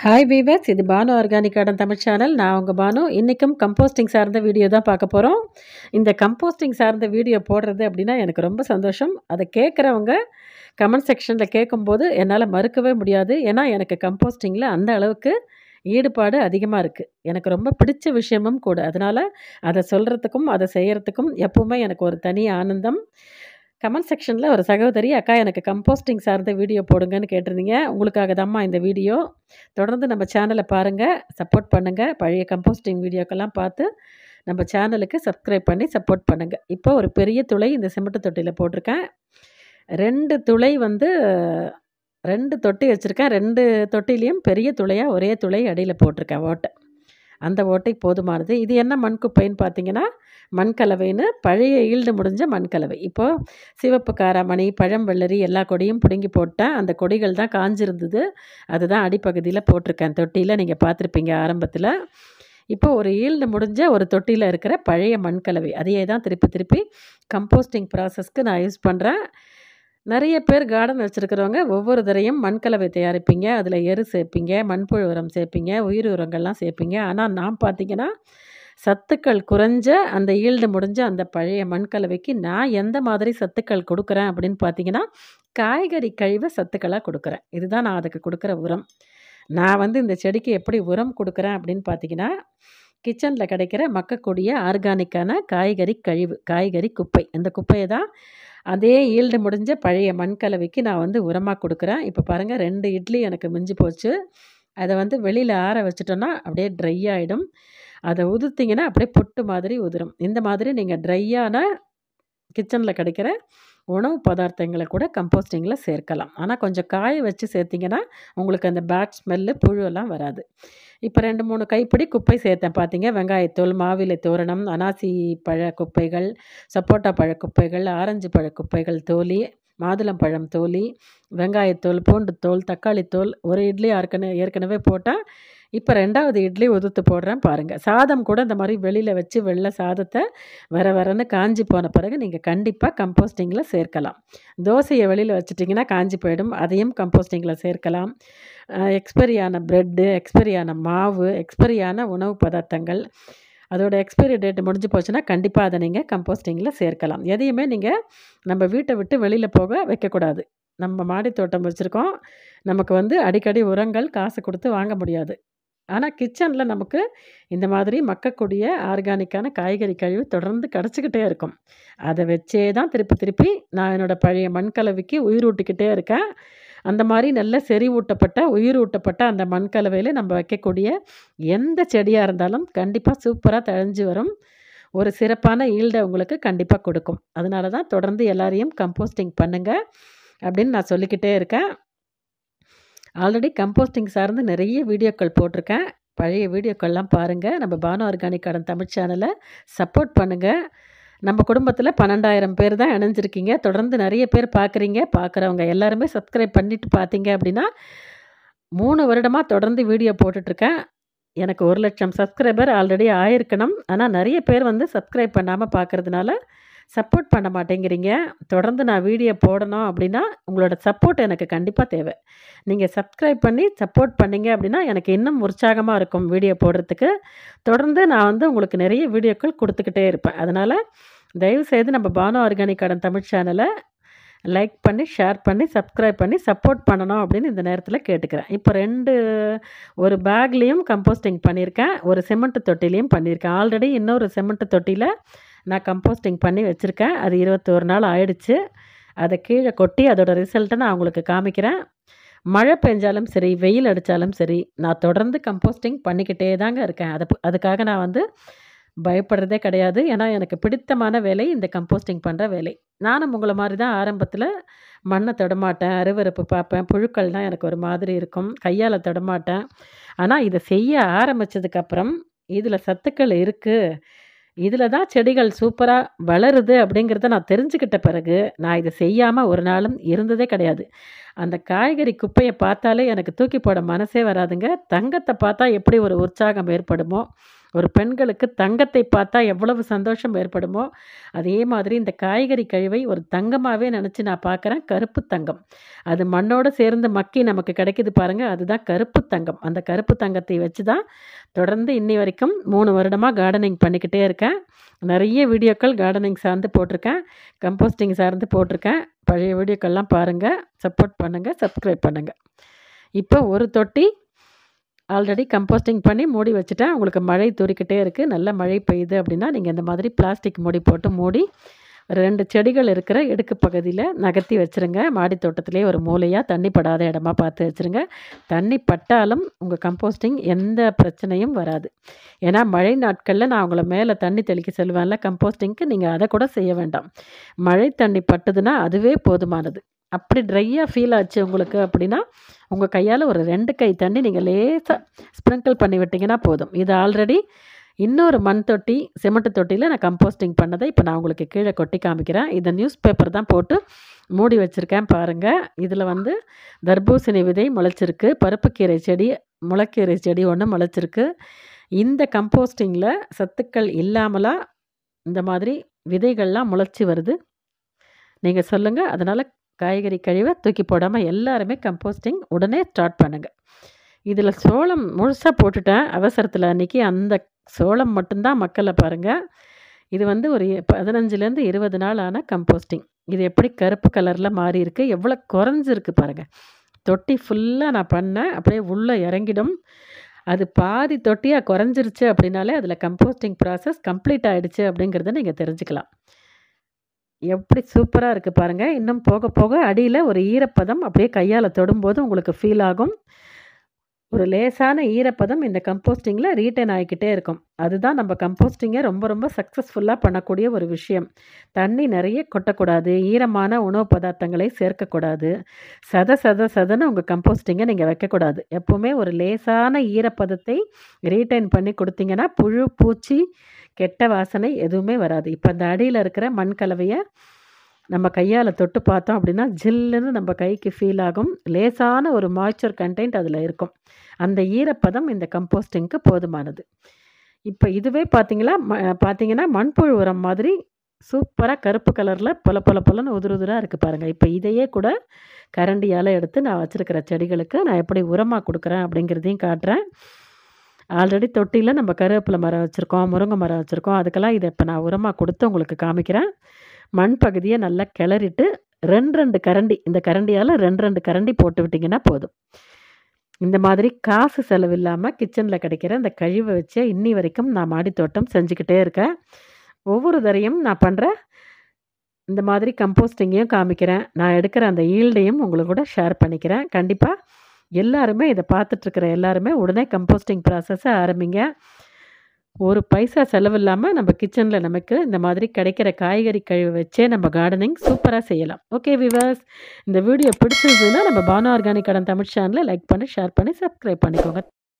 hi viewers இது Banu organic garden Tamil channel நான் உங்கள் பானு இன்றைக்கும் கம்போஸ்டிங் சார்ந்த வீடியோ தான் பார்க்க போகிறோம் இந்த கம்போஸ்டிங் சார்ந்த வீடியோ போடுறது அப்படின்னா எனக்கு ரொம்ப சந்தோஷம் அதை கேட்குறவங்க கமெண்ட் செக்ஷனில் கேட்கும்போது என்னால் மறுக்கவே முடியாது ஏன்னா எனக்கு கம்போஸ்டிங்கில் அந்த அளவுக்கு ஈடுபாடு அதிகமாக இருக்குது எனக்கு ரொம்ப பிடிச்ச விஷயமும் கூட அதனால் அதை சொல்கிறதுக்கும் அதை செய்கிறதுக்கும் எப்போவுமே எனக்கு ஒரு தனி ஆனந்தம் கமெண்ட் செக்ஷனில் ஒரு சகோதரி அக்கா எனக்கு கம்போஸ்டிங் சார்ந்த வீடியோ போடுங்கன்னு கேட்டிருந்தீங்க உங்களுக்காக தான்மா இந்த வீடியோ தொடர்ந்து நம்ம சேனலை பாருங்கள் சப்போர்ட் பண்ணுங்கள் பழைய கம்போஸ்டிங் வீடியோக்கெல்லாம் பார்த்து நம்ம சேனலுக்கு சப்ஸ்கிரைப் பண்ணி சப்போர்ட் பண்ணுங்கள் இப்போ ஒரு பெரிய துளை இந்த சிமெண்ட்டு தொட்டியில் போட்டிருக்கேன் ரெண்டு துளை வந்து ரெண்டு தொட்டி வச்சுருக்கேன் ரெண்டு தொட்டிலையும் பெரிய துளையாக ஒரே துளை அடியில் போட்டிருக்கேன் ஓட்டை அந்த ஓட்டை போதுமானது இது என்ன மண்குப்பைன்னு குப்பைன்னு பார்த்தீங்கன்னா மண்கலவைன்னு பழைய ஈல்டு முடிஞ்ச மண்கலவை இப்போது சிவப்பு காராமணி பழம் வெள்ளரி எல்லா கொடியும் பிடுங்கி போட்டேன் அந்த கொடிகள் தான் காஞ்சிருந்தது அதுதான் அடிப்பகுதியில் போட்டிருக்கேன் தொட்டியில் நீங்கள் பார்த்துருப்பீங்க ஆரம்பத்தில் இப்போ ஒரு ஈல்டு முடிஞ்ச ஒரு தொட்டியில் இருக்கிற பழைய மண்கலவை அதையே தான் திருப்பி திருப்பி கம்போஸ்டிங் ப்ராசஸ்க்கு நான் யூஸ் பண்ணுறேன் நிறைய பேர் கார்டன் வச்சுருக்கிறவங்க ஒவ்வொரு தரையும் மண்கலவை தயாரிப்பீங்க அதில் எரு சேர்ப்பீங்க மண்புழு உரம் சேர்ப்பீங்க உயிர் உரங்கள்லாம் சேர்ப்பீங்க ஆனால் நான் பார்த்தீங்கன்னா சத்துக்கள் குறைஞ்ச அந்த ஈல்டு முடிஞ்ச அந்த பழைய மண்கலவைக்கு நான் எந்த மாதிரி சத்துக்கள் கொடுக்குறேன் அப்படின்னு பார்த்தீங்கன்னா காய்கறி கழிவை சத்துக்களாக கொடுக்குறேன் இதுதான் நான் அதுக்கு கொடுக்குற உரம் நான் வந்து இந்த செடிக்கு எப்படி உரம் கொடுக்குறேன் அப்படின்னு பார்த்தீங்கன்னா கிச்சனில் கிடைக்கிற மக்கக்கூடிய ஆர்கானிக்கான காய்கறி கழிவு காய்கறி குப்பை அந்த குப்பையை தான் அதே ஈல்டு முடிஞ்ச பழைய மண்கலவைக்கு நான் வந்து உரமாக கொடுக்குறேன் இப்போ பாருங்கள் ரெண்டு இட்லி எனக்கு மிஞ்சி போச்சு அதை வந்து வெளியில் ஆற வச்சிட்டோன்னா அப்படியே ட்ரை ஆகிடும் அதை உதிர்த்திங்கன்னா அப்படியே பொட்டு மாதிரி உதிரும் இந்த மாதிரி நீங்கள் ட்ரையான கிச்சனில் கிடைக்கிற உணவு பதார்த்தங்களை கூட கம்போஸ்டிங்கில் சேர்க்கலாம் ஆனால் கொஞ்சம் காய வச்சு சேர்த்திங்கன்னா உங்களுக்கு அந்த பேட் ஸ்மெல்லு புழுவெல்லாம் வராது இப்போ ரெண்டு மூணு கைப்பிடி குப்பை சேர்த்தேன் பார்த்தீங்க வெங்காயத்தோல் மாவிலை தோரணம் அனாசி பழ குப்பைகள் சப்போட்டா பழ குப்பைகள் ஆரஞ்சு பழ குப்பைகள் தோலி மாதுளம்பழம் தோலி வெங்காயத்தோல் பூண்டு தோல் தக்காளி தோல் ஒரு இட்லி ஏற்கனவே ஏற்கனவே போட்டால் இப்போ ரெண்டாவது இட்லி உதுத்து போடுறேன் பாருங்கள் சாதம் கூட இந்த மாதிரி வெளியில் வச்சு வெள்ளை சாதத்தை வர வரன்னு காஞ்சி போன பிறகு நீங்கள் கண்டிப்பாக கம்போஸ்டிங்கில் சேர்க்கலாம் தோசையை வெளியில் வச்சுட்டிங்கன்னா காஞ்சி போயிடும் அதையும் கம்போஸ்டிங்கில் சேர்க்கலாம் எக்ஸ்பரியான ஆன ப்ரெட்டு மாவு எக்ஸ்பரியான உணவு பதார்த்தங்கள் அதோட எக்ஸ்பைரி டேட் முடிஞ்சு போச்சுன்னா கண்டிப்பாக அதை நீங்கள் கம்போஸ்டிங்கில் சேர்க்கலாம் எதையுமே நீங்கள் நம்ம வீட்டை விட்டு வெளியில் போக வைக்கக்கூடாது நம்ம மாடி தோட்டம் வச்சுருக்கோம் நமக்கு வந்து அடிக்கடி உரங்கள் காசு கொடுத்து வாங்க முடியாது ஆனால் கிச்சனில் நமக்கு இந்த மாதிரி மக்கக்கூடிய ஆர்கானிக்கான காய்கறி கழிவு தொடர்ந்து கிடச்சிக்கிட்டே இருக்கும் அதை வச்சே தான் திருப்பி திருப்பி நான் என்னோடய பழைய மண்கலவைக்கு உயிரூட்டிக்கிட்டே இருக்கேன் அந்த மாதிரி நல்ல செறிவூட்டப்பட்ட உயிரூட்டப்பட்ட அந்த மண்கலவையில் நம்ம வைக்கக்கூடிய எந்த செடியாக இருந்தாலும் கண்டிப்பாக சூப்பராக தழைஞ்சு வரும் ஒரு சிறப்பான ஈல்டை உங்களுக்கு கண்டிப்பாக கொடுக்கும் அதனால தான் தொடர்ந்து எல்லாரையும் கம்போஸ்டிங் பண்ணுங்கள் அப்படின்னு நான் சொல்லிக்கிட்டே இருக்கேன் ஆல்ரெடி கம்போஸ்டிங் சார்ந்து நிறைய வீடியோக்கள் போட்டிருக்கேன் பழைய வீடியோக்கள்லாம் பாருங்கள் நம்ம பானு ஆர்கானிக் கடன் தமிழ் சேனலை சப்போர்ட் பண்ணுங்கள் நம்ம குடும்பத்தில் பன்னெண்டாயிரம் பேர் தான் இணைஞ்சிருக்கீங்க தொடர்ந்து நிறைய பேர் பார்க்குறீங்க பார்க்குறவங்க எல்லாருமே சப்ஸ்கிரைப் பண்ணிவிட்டு பார்த்தீங்க அப்படின்னா மூணு வருடமாக தொடர்ந்து வீடியோ போட்டுட்ருக்கேன் எனக்கு ஒரு லட்சம் சப்ஸ்கிரைபர் ஆல்ரெடி ஆயிருக்கணும் ஆனால் நிறைய பேர் வந்து சப்ஸ்கிரைப் பண்ணாமல் பார்க்குறதுனால சப்போர்ட் பண்ண மாட்டேங்கிறீங்க தொடர்ந்து நான் வீடியோ போடணும் அப்படின்னா உங்களோட சப்போர்ட் எனக்கு கண்டிப்பாக தேவை நீங்கள் சப்ஸ்கிரைப் பண்ணி சப்போர்ட் பண்ணிங்க அப்படின்னா எனக்கு இன்னும் உற்சாகமாக இருக்கும் வீடியோ போடுறதுக்கு தொடர்ந்து நான் வந்து உங்களுக்கு நிறைய வீடியோக்கள் கொடுத்துக்கிட்டே இருப்பேன் அதனால் தயவுசெய்து நம்ம பானு ஆர்கானிக் கடன் தமிழ் சேனலை லைக் பண்ணி ஷேர் பண்ணி சப்ஸ்கிரைப் பண்ணி சப்போர்ட் பண்ணணும் அப்படின்னு இந்த நேரத்தில் கேட்டுக்கிறேன் இப்போ ரெண்டு ஒரு பேக்லேயும் கம்போஸ்டிங் பண்ணியிருக்கேன் ஒரு சிமெண்ட் தொட்டிலையும் பண்ணியிருக்கேன் ஆல்ரெடி இன்னொரு சிமெண்ட் தொட்டியில் நான் கம்போஸ்டிங் பண்ணி வச்சுருக்கேன் அது இருபத்தோரு நாள் ஆயிடுச்சு அதை கீழே கொட்டி அதோடய ரிசல்ட்டை நான் உங்களுக்கு காமிக்கிறேன் மழை பெஞ்சாலும் சரி வெயில் அடித்தாலும் சரி நான் தொடர்ந்து கம்போஸ்டிங் பண்ணிக்கிட்டே தாங்க இருக்கேன் அதை அதுக்காக நான் வந்து பயப்படுறதே கிடையாது ஏன்னா எனக்கு பிடித்தமான வேலை இந்த கம்போஸ்டிங் பண்ணுற வேலை நானும் உங்களை மாதிரி தான் ஆரம்பத்தில் மண்ணை தொடமாட்டேன் அருவறுப்பு பார்ப்பேன் புழுக்கள்னால் எனக்கு ஒரு மாதிரி இருக்கும் கையால் தொடமாட்டேன் ஆனால் இதை செய்ய ஆரம்பித்ததுக்கப்புறம் இதில் சத்துக்கள் இருக்குது இதில் தான் செடிகள் சூப்பராக வளருது அப்படிங்கிறத நான் தெரிஞ்சுக்கிட்ட பிறகு நான் இதை செய்யாமல் ஒரு நாளும் இருந்ததே கிடையாது அந்த காய்கறி குப்பையை பார்த்தாலே எனக்கு தூக்கி போட மனசே வராதுங்க தங்கத்தை பார்த்தா எப்படி ஒரு உற்சாகம் ஏற்படுமோ ஒரு பெண்களுக்கு தங்கத்தை பார்த்தா எவ்வளவு சந்தோஷம் ஏற்படுமோ அதே மாதிரி இந்த காய்கறி கழிவை ஒரு தங்கமாகவே நினச்சி நான் பார்க்குறேன் கருப்பு தங்கம் அது மண்ணோடு சேர்ந்து மக்கி நமக்கு கிடைக்கிது பாருங்கள் அதுதான் கருப்பு தங்கம் அந்த கருப்பு தங்கத்தை வச்சு தான் தொடர்ந்து இன்னி வரைக்கும் மூணு வருடமாக கார்டனிங் பண்ணிக்கிட்டே இருக்கேன் நிறைய வீடியோக்கள் கார்டனிங் சார்ந்து போட்டிருக்கேன் கம்போஸ்டிங் சார்ந்து போட்டிருக்கேன் பழைய வீடியோக்கள்லாம் பாருங்கள் சப்போர்ட் பண்ணுங்கள் சப்ஸ்கிரைப் பண்ணுங்கள் இப்போ ஒரு தொட்டி ஆல்ரெடி கம்போஸ்டிங் பண்ணி மூடி வச்சுட்டேன் உங்களுக்கு மழை துரிக்கிட்டே இருக்குது நல்ல மழை பெய்யுது அப்படின்னா நீங்கள் இந்த மாதிரி பிளாஸ்டிக் மூடி போட்டு மூடி ரெண்டு செடிகள் இருக்கிற இடுக்கு பகுதியில் நகர்த்தி வச்சுருங்க மாடி தோட்டத்திலே ஒரு மூலையாக தண்ணி படாத இடமா பார்த்து வச்சுருங்க தண்ணி பட்டாலும் உங்கள் கம்போஸ்டிங் எந்த பிரச்சனையும் வராது ஏன்னா மழை நாட்களில் நான் உங்களை மேலே தண்ணி தெளிக்க செல்வேன்ல கம்போஸ்டிங்க்கு நீங்கள் அதை கூட செய்ய வேண்டாம் மழை தண்ணி பட்டுதுன்னா அதுவே போதுமானது அப்படி ட்ரையாக ஃபீல் ஆச்சு உங்களுக்கு அப்படின்னா உங்கள் கையால் ஒரு ரெண்டு கை தண்ணி நீங்கள் லேசாக ஸ்ப்ரிங்கிள் பண்ணி விட்டிங்கன்னா போதும் இது ஆல்ரெடி இன்னொரு மண் தொட்டி சிமெண்ட் தொட்டியில் நான் கம்போஸ்டிங் பண்ணதை இப்போ நான் உங்களுக்கு கீழே கொட்டி காமிக்கிறேன் இதை நியூஸ் பேப்பர் தான் போட்டு மூடி வச்சுருக்கேன் பாருங்கள் இதில் வந்து தர்பூசணி விதை முளைச்சிருக்கு பருப்புக்கீரை செடி முளைக்கீரை செடி ஒன்று முளைச்சிருக்கு இந்த கம்போஸ்டிங்கில் சத்துக்கள் இல்லாமலாம் இந்த மாதிரி விதைகள்லாம் முளைச்சி வருது நீங்கள் சொல்லுங்கள் அதனால் காய்கறி கழிவை தூக்கி போடாமல் எல்லாருமே கம்போஸ்டிங் உடனே ஸ்டார்ட் பண்ணுங்கள் இதில் சோளம் முழுசாக போட்டுட்டேன் அவசரத்தில் அன்றைக்கி அந்த சோளம் மட்டும்தான் மக்களை பாருங்கள் இது வந்து ஒரு பதினஞ்சுலேருந்து இருபது நாள் ஆன கம்போஸ்டிங் இது எப்படி கருப்பு கலரில் மாறி இருக்குது எவ்வளோ குறைஞ்சிருக்கு பாருங்கள் தொட்டி ஃபுல்லாக நான் பண்ணேன் அப்படியே உள்ளே இறங்கிடும் அது பாதி தொட்டியாக குறைஞ்சிருச்சு அப்படின்னாலே அதில் கம்போஸ்டிங் ப்ராசஸ் கம்ப்ளீட் ஆகிடுச்சு அப்படிங்கிறத நீங்கள் தெரிஞ்சுக்கலாம் எப்படி சூப்பராக இருக்குது பாருங்கள் இன்னும் போக போக அடியில் ஒரு ஈரப்பதம் அப்படியே கையால் தொடும்போது உங்களுக்கு ஃபீல் ஆகும் ஒரு லேசான ஈரப்பதம் இந்த கம்போஸ்டிங்கில் ரீட்டைன் ஆகிக்கிட்டே இருக்கும் அதுதான் நம்ம கம்போஸ்டிங்கை ரொம்ப ரொம்ப சக்ஸஸ்ஃபுல்லாக பண்ணக்கூடிய ஒரு விஷயம் தண்ணி நிறைய கொட்டக்கூடாது ஈரமான உணவு பதார்த்தங்களை சேர்க்கக்கூடாது சத சத சதன்னு உங்கள் கம்போஸ்டிங்கை நீங்கள் வைக்கக்கூடாது எப்போவுமே ஒரு லேசான ஈரப்பதத்தை ரீட்டைன் பண்ணி கொடுத்தீங்கன்னா புழு பூச்சி கெட்ட வாசனை எதுவுமே வராது இப்போ அந்த அடியில் இருக்கிற மண் கலவையை நம்ம கையால் தொட்டு பார்த்தோம் அப்படின்னா ஜில்லுன்னு நம்ம கைக்கு ஃபீல் ஆகும் லேசான ஒரு மாய்ச்சர் கண்டென்ட் அதில் இருக்கும் அந்த ஈரப்பதம் இந்த கம்போஸ்டிங்க்கு போதுமானது இப்போ இதுவே பார்த்தீங்களா பார்த்தீங்கன்னா மண்புழு உரம் மாதிரி சூப்பராக கருப்பு கலரில் பொல பொல பொலன்னு உதிர உதிராக இருக்குது பாருங்கள் இப்போ இதையே கூட கரண்டியால் எடுத்து நான் வச்சுருக்கிற செடிகளுக்கு நான் எப்படி உரமாக கொடுக்குறேன் அப்படிங்கிறதையும் காட்டுறேன் ஆல்ரெடி தொட்டியில் நம்ம கருவேப்பிலை மரம் வச்சுருக்கோம் முருங்கை மரம் வச்சுருக்கோம் அதுக்கெல்லாம் இதை இப்போ நான் உரமாக கொடுத்து உங்களுக்கு காமிக்கிறேன் மண் பகுதியை நல்லா கிளறிட்டு ரெண்டு ரெண்டு கரண்டி இந்த கரண்டியால் ரெண்டு ரெண்டு கரண்டி போட்டு விட்டிங்கன்னா போதும் இந்த மாதிரி காசு செலவு இல்லாமல் கிச்சனில் கிடைக்கிற அந்த கழிவை வச்சு இன்னி வரைக்கும் நான் மாடித்தோட்டம் செஞ்சுக்கிட்டே இருக்கேன் ஒவ்வொரு தரையும் நான் பண்ணுற இந்த மாதிரி கம்போஸ்டிங்கையும் காமிக்கிறேன் நான் எடுக்கிற அந்த ஈல்டையும் உங்களுக்கு கூட ஷேர் பண்ணிக்கிறேன் கண்டிப்பாக எல்லாருமே இதை பார்த்துட்ருக்கிற எல்லாருமே உடனே கம்போஸ்டிங் ப்ராசஸை ஆரம்பிங்க ஒரு பைசா செலவில்லாமல் நம்ம கிச்சனில் நமக்கு இந்த மாதிரி கிடைக்கிற காய்கறி கழிவு வச்சே நம்ம கார்டனிங் சூப்பராக செய்யலாம் ஓகே விவாஸ் இந்த வீடியோ பிடிச்சிருந்ததுன்னா நம்ம பானு ஆர்கானிக் கடன் தமிழ் சேனலில் லைக் பண்ணி ஷேர் பண்ணி சப்ஸ்கிரைப் பண்ணிக்கோங்க